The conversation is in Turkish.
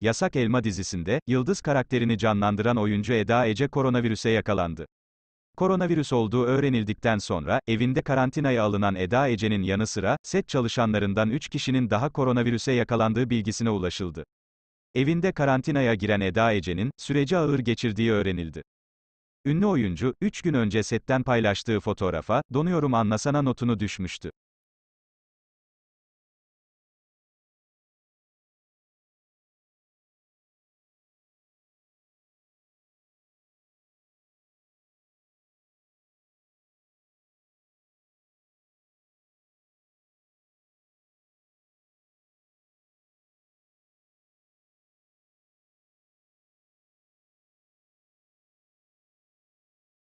Yasak Elma dizisinde, Yıldız karakterini canlandıran oyuncu Eda Ece koronavirüse yakalandı. Koronavirüs olduğu öğrenildikten sonra, evinde karantinaya alınan Eda Ece'nin yanı sıra, set çalışanlarından 3 kişinin daha koronavirüse yakalandığı bilgisine ulaşıldı. Evinde karantinaya giren Eda Ece'nin, süreci ağır geçirdiği öğrenildi. Ünlü oyuncu, 3 gün önce setten paylaştığı fotoğrafa, donuyorum anlasana notunu düşmüştü.